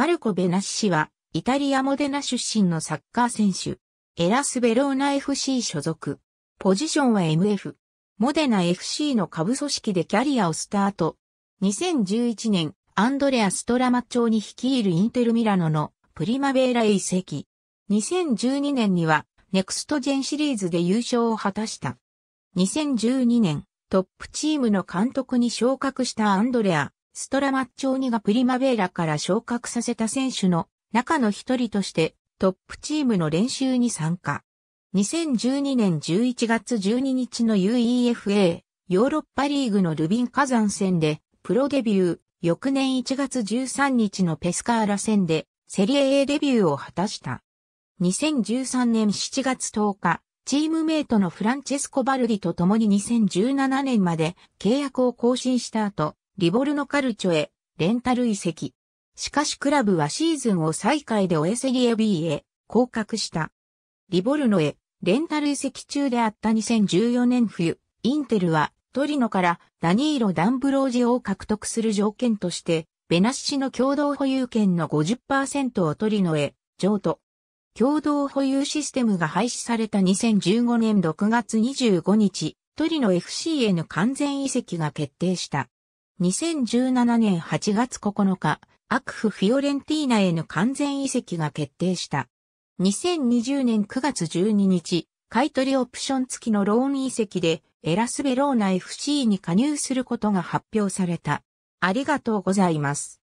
マルコ・ベナッシは、イタリアモデナ出身のサッカー選手。エラス・ベローナ FC 所属。ポジションは MF。モデナ FC の下部組織でキャリアをスタート。2011年、アンドレア・ストラマ町に率いるインテル・ミラノのプリマベーラへ移籍。2012年には、ネクストジェンシリーズで優勝を果たした。2012年、トップチームの監督に昇格したアンドレア、ストラマッチョーニがプリマベーラから昇格させた選手の中の一人としてトップチームの練習に参加。2012年11月12日の UEFA ヨーロッパリーグのルビン火山戦でプロデビュー、翌年1月13日のペスカーラ戦でセリエ A デビューを果たした。2013年7月10日、チームメイトのフランチェスコ・バルディと共に2017年まで契約を更新した後、リボルノカルチョへ、レンタル移籍。しかしクラブはシーズンを再開でオエセリエ B へ降格した。リボルノへレンタル移籍中であった2014年冬、インテルはトリノからダニーロ・ダンブロージを獲得する条件として、ベナッシの共同保有権の50%をトリノへ譲渡。共同保有システムが廃止された2015年6月25日、トリノ FC への完全移籍が決定した。2017年8月9日、アクフ・フィオレンティーナへの完全移籍が決定した。2020年9月12日、買取オプション付きのローン移籍で、エラスベローナ FC に加入することが発表された。ありがとうございます。